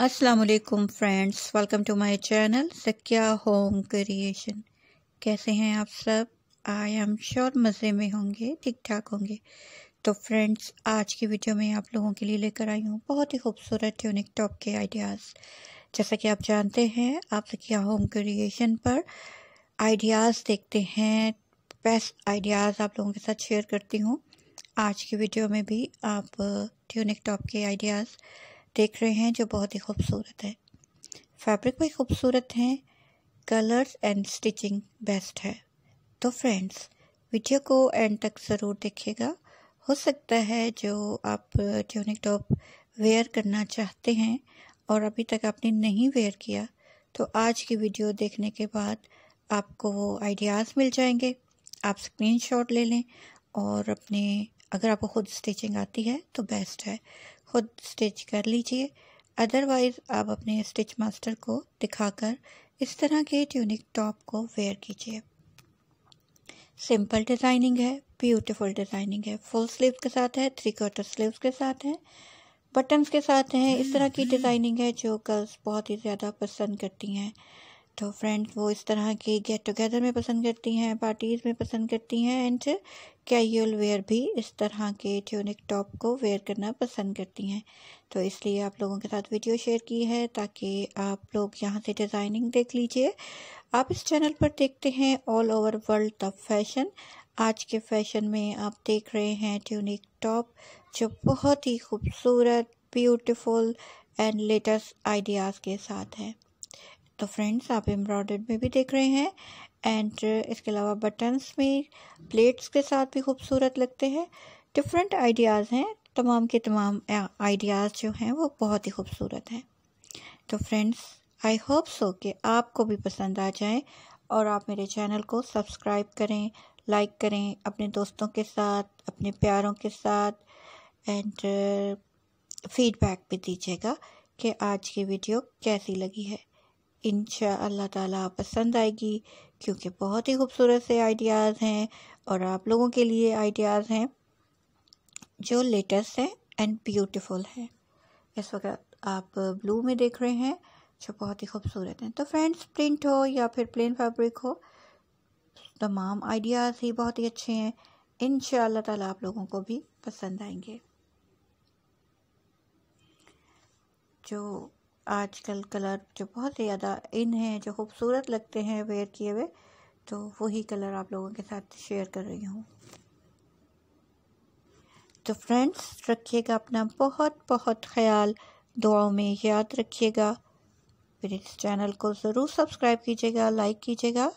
असलकुम friends welcome to my channel Sakiya home creation कैसे हैं आप सब आई एम श्योर मज़े में होंगे ठीक ठाक होंगे तो फ्रेंड्स आज की वीडियो में आप लोगों के लिए लेकर आई हूँ बहुत ही खूबसूरत यूनिक टॉप के आइडियाज़ जैसा कि आप जानते हैं आप सकिया होम क्रिएशन पर आइडियाज़ देखते हैं बेस्ट आइडियाज़ आप लोगों के साथ शेयर करती हूँ आज की वीडियो में भी आप यूनिक टॉप के आइडियाज़ देख रहे हैं जो बहुत ही खूबसूरत है फैब्रिक भी खूबसूरत हैं कलर्स एंड स्टिचिंग बेस्ट है तो फ्रेंड्स वीडियो को एंड तक ज़रूर देखिएगा हो सकता है जो आप ट्यूनिक टॉप वेयर करना चाहते हैं और अभी तक आपने नहीं वेयर किया तो आज की वीडियो देखने के बाद आपको वो आइडियाज़ मिल जाएंगे आप स्क्रीनशॉट ले लें और अपने अगर आपको खुद स्टिचिंग आती है तो बेस्ट है खुद स्टिच कर लीजिए अदरवाइज़ आप अपने स्टिच मास्टर को दिखाकर इस तरह के ट्यूनिक टॉप को वेयर कीजिए सिंपल डिज़ाइनिंग है ब्यूटीफुल डिज़ाइनिंग है फुल स्लीव के साथ है थ्री क्वार्टर स्लीव के साथ है बटन्स के साथ हैं इस तरह की डिज़ाइनिंग hmm, hmm। है जो गर्ल्स बहुत ही ज़्यादा पसंद करती हैं तो फ्रेंड्स वो इस तरह की गेट टुगेदर में पसंद करती हैं पार्टीज़ में पसंद करती हैं एंड कैजुअल वेयर भी इस तरह के ट्यूनिक टॉप को वेयर करना पसंद करती हैं तो इसलिए आप लोगों के साथ वीडियो शेयर की है ताकि आप लोग यहाँ से डिज़ाइनिंग देख लीजिए आप इस चैनल पर देखते हैं all over world the fashion आज के फैशन में आप देख रहे हैं ट्यूनिक टॉप जो बहुत ही खूबसूरत ब्यूटिफुल एंड लेटेस्ट आइडियाज़ के साथ है तो फ्रेंड्स आप एम्ब्रॉयडर्ड में भी देख रहे हैं एंड uh, इसके अलावा बटन्स में प्लेट्स के साथ भी खूबसूरत लगते हैं डिफरेंट आइडियाज़ हैं तमाम के तमाम आइडियाज़ जो हैं वो बहुत ही खूबसूरत हैं तो फ्रेंड्स आई होप सो कि आपको भी पसंद आ जाए और आप मेरे चैनल को सब्सक्राइब करें लाइक करें अपने दोस्तों के साथ अपने प्यारों के साथ एंड फीडबैक uh, भी दीजिएगा कि आज की वीडियो कैसी लगी है इन अल्लाह ताला पसंद आएगी क्योंकि बहुत ही खूबसूरत से आइडियाज़ हैं और आप लोगों के लिए आइडियाज़ हैं जो लेटेस्ट हैं एंड ब्यूटीफुल हैं इस वक्त आप ब्लू में देख रहे हैं जो बहुत ही खूबसूरत हैं तो फ्रेंड्स प्रिंट हो या फिर प्लेन फैब्रिक हो तमाम आइडियाज़ ही बहुत ही अच्छे हैं इन ताला आप लोगों को भी पसंद आएंगे जो आजकल कलर जो बहुत ही ज़्यादा इन हैं जो खूबसूरत लगते हैं वेयर किए हुए तो वही कलर आप लोगों के साथ शेयर कर रही हूँ तो फ्रेंड्स रखिएगा अपना बहुत बहुत ख्याल दुआओं में याद रखिएगा फिर इस चैनल को ज़रूर सब्सक्राइब कीजिएगा लाइक कीजिएगा